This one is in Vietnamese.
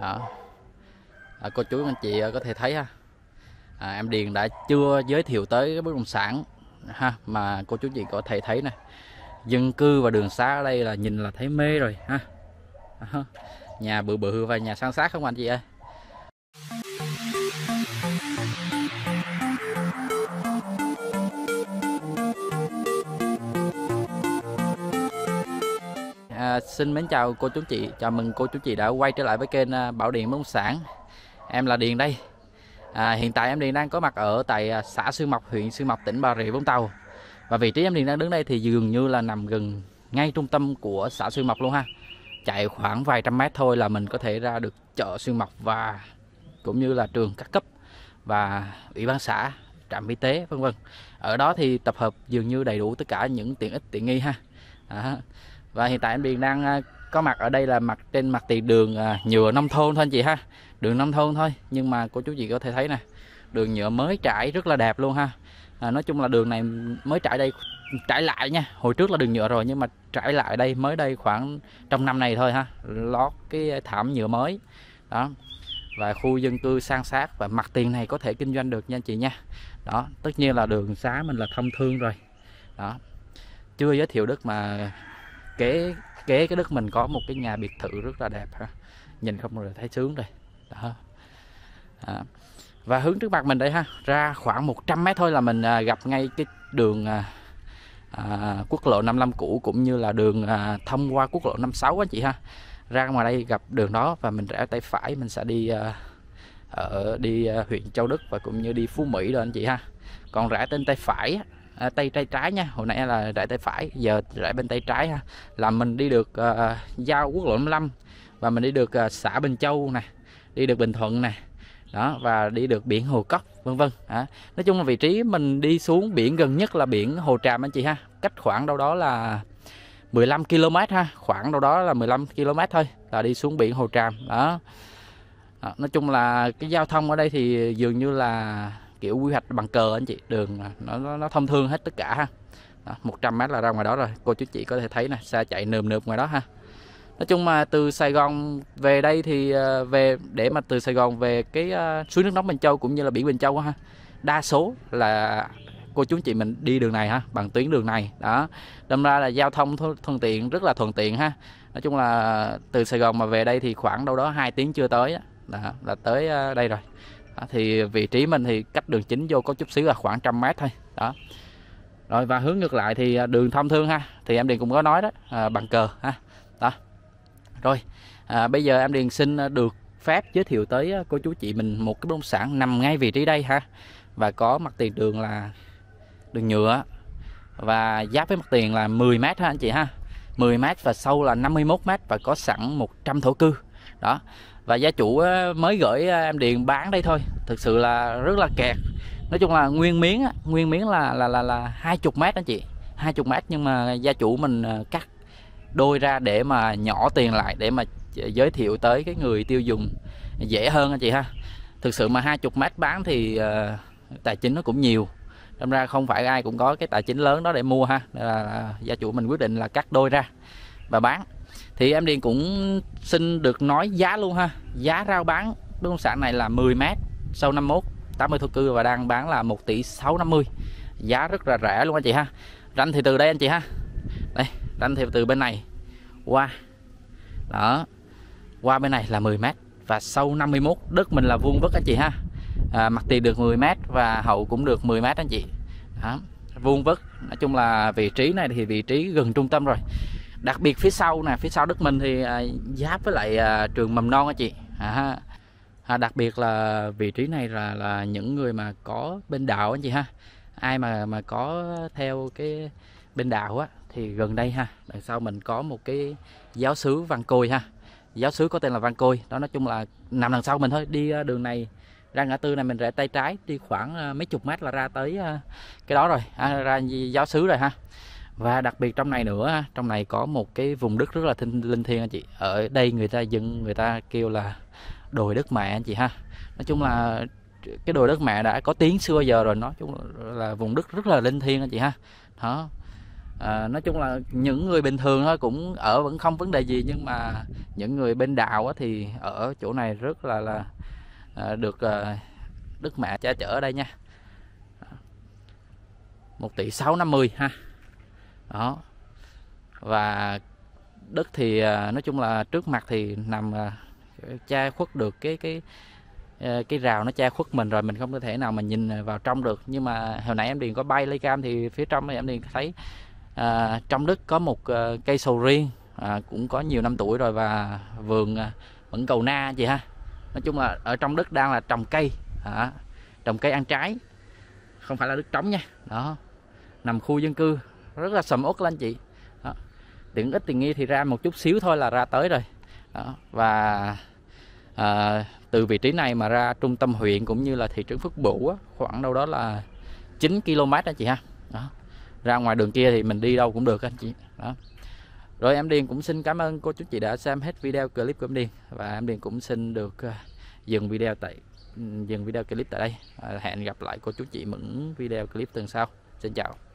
đó à, cô chú anh chị à, có thể thấy ha à, em Điền đã chưa giới thiệu tới cái bất động sản ha mà cô chú chị có thể thấy nè dân cư và đường xá ở đây là nhìn là thấy mê rồi ha à, nhà bự bự và nhà sang sát không anh chị ơi xin mến chào cô chú chị, chào mừng cô chú chị đã quay trở lại với kênh à, Bảo Điền Bất Động Sản. Em là Điền đây. À, hiện tại em Điền đang có mặt ở tại à, xã Xuyên Mộc, huyện Xuyên Mộc, tỉnh Bà Rịa Vũng Tàu. Và vị trí em Điền đang đứng đây thì dường như là nằm gần ngay trung tâm của xã Xuyên Mộc luôn ha. Chạy khoảng vài trăm mét thôi là mình có thể ra được chợ Xuyên Mộc và cũng như là trường các cấp và ủy ban xã, trạm y tế vân vân. Ở đó thì tập hợp dường như đầy đủ tất cả những tiện ích tiện nghi ha. À, và hiện tại anh Biền đang à, có mặt ở đây là mặt trên mặt tiền đường à, nhựa nông thôn thôi anh chị ha đường nông thôn thôi nhưng mà cô chú chị có thể thấy nè đường nhựa mới trải rất là đẹp luôn ha à, nói chung là đường này mới trải đây trải lại nha hồi trước là đường nhựa rồi nhưng mà trải lại đây mới đây khoảng trong năm này thôi ha lót cái thảm nhựa mới đó và khu dân cư sang sát và mặt tiền này có thể kinh doanh được nha chị nha đó tất nhiên là đường xá mình là thông thương rồi đó chưa giới thiệu đất mà kế kế cái đất mình có một cái nhà biệt thự rất là đẹp ha nhìn không rồi thấy sướng rồi đó à. và hướng trước mặt mình đây ha ra khoảng 100 mét thôi là mình à, gặp ngay cái đường à, à, quốc lộ 55 cũ cũng như là đường à, thông qua quốc lộ 56 anh chị ha ra ngoài đây gặp đường đó và mình rẽ tay phải mình sẽ đi à, ở đi à, huyện Châu Đức và cũng như đi Phú Mỹ rồi anh chị ha còn rẽ tên tay phải À, tay tay trái nha hồi nãy là rẽ tay phải giờ rẽ bên tay trái ha là mình đi được à, giao quốc lộ 55 và mình đi được à, xã Bình Châu nè đi được Bình Thuận nè đó và đi được biển Hồ Cốc vân vân à, nói chung là vị trí mình đi xuống biển gần nhất là biển Hồ Tràm anh chị ha cách khoảng đâu đó là 15 km ha khoảng đâu đó là 15 km thôi là đi xuống biển Hồ Tràm đó, đó. nói chung là cái giao thông ở đây thì dường như là kiểu quy hoạch bằng cờ anh chị đường nó nó, nó thông thương hết tất cả ha đó, 100 mét là ra ngoài đó rồi cô chú chị có thể thấy nè xe chạy nườm nượp ngoài đó ha nói chung mà từ Sài Gòn về đây thì ờ, về để mà từ Sài Gòn về cái ờ, suối nước nóng Bình Châu cũng như là biển Bình Châu ha đa số là cô chú chị mình đi đường này ha bằng tuyến đường này đó đâm ra là giao thông thuận tiện rất là thuận tiện ha nói chung là từ Sài Gòn mà về đây thì khoảng đâu đó hai tiếng chưa tới đó, là tới ờ, đây rồi đó, thì vị trí mình thì cách đường chính vô có chút xíu là khoảng trăm mét thôi đó rồi và hướng ngược lại thì à, đường thông thương ha thì em điền cũng có nói đó à, bằng cờ ha đó rồi à, bây giờ em điền xin à, được phép giới thiệu tới à, cô chú chị mình một cái bất động sản nằm ngay vị trí đây ha và có mặt tiền đường là đường nhựa và giá với mặt tiền là 10 mét ha anh chị ha 10 mét và sâu là 51 mét và có sẵn 100 thổ cư đó và gia chủ mới gửi em điện bán đây thôi thực sự là rất là kẹt nói chung là nguyên miếng nguyên miếng là là là hai chục mét anh chị hai chục mét nhưng mà gia chủ mình ờ, cắt đôi ra để mà nhỏ tiền lại để mà giới thiệu tới cái người tiêu dùng dễ hơn anh chị ha thực sự mà hai chục mét bán thì uh, tài chính nó cũng nhiều đâm ra không phải ai cũng có cái tài chính lớn đó để mua ha là à, gia chủ mình quyết định là cắt đôi ra và bán thì em Điền cũng xin được nói giá luôn ha giá rao bán bất động sản này là 10 m sau 51 80 thổ cư và đang bán là 1 tỷ 650 giá rất là rẻ luôn anh chị ha ranh thì từ đây anh chị ha đây ranh thì từ bên này qua đó qua bên này là 10 mét và sâu 51 đất mình là vuông vức anh chị ha à, mặt tiền được 10 mét và hậu cũng được 10 mét anh chị đó. vuông vức nói chung là vị trí này thì vị trí gần trung tâm rồi đặc biệt phía sau nè phía sau đất mình thì à, giáp với lại à, trường mầm non á chị à, à, đặc biệt là vị trí này là là những người mà có bên đạo anh chị ha ai mà mà có theo cái bên đạo á thì gần đây ha đằng sau mình có một cái giáo sứ văn côi ha giáo sứ có tên là văn côi đó nói chung là nằm đằng sau mình thôi đi à, đường này ra ngã tư này mình rẽ tay trái đi khoảng à, mấy chục mét là ra tới à, cái đó rồi à, ra giáo sứ rồi ha và đặc biệt trong này nữa trong này có một cái vùng đất rất là thinh, linh thiêng anh chị ở đây người ta dân người ta kêu là đồi đất mẹ anh chị ha nói chung là cái đồi đất mẹ đã có tiếng xưa giờ rồi nói chung là vùng đất rất là linh thiêng anh chị ha đó à, nói chung là những người bình thường thôi cũng ở vẫn không vấn đề gì nhưng mà những người bên đạo thì ở chỗ này rất là là à, được à, đức mẹ cha chở ở đây nha một tỷ sáu năm mươi ha đó và đất thì à, nói chung là trước mặt thì nằm à, che khuất được cái cái à, cái rào nó che khuất mình rồi mình không có thể nào mà nhìn vào trong được nhưng mà hồi nãy em điền có bay lấy cam thì phía trong thì em điền thấy à, trong đất có một à, cây sầu riêng à, cũng có nhiều năm tuổi rồi và vườn à, mẫn cầu na gì ha nói chung là ở trong đất đang là trồng cây à, trồng cây ăn trái không phải là đất trống nha đó nằm khu dân cư rất là sầm uất anh chị đó. điện ít tiền nghi thì ra một chút xíu thôi là ra tới rồi đó. và à, từ vị trí này mà ra trung tâm huyện cũng như là thị trấn Phước Bửu á, khoảng đâu đó là 9 km đó chị ha đó. ra ngoài đường kia thì mình đi đâu cũng được anh chị đó rồi em Điền cũng xin cảm ơn cô chú chị đã xem hết video clip của em Điền và em Điền cũng xin được à, dừng video tại dừng video clip tại đây hẹn gặp lại cô chú chị những video clip tuần sau xin chào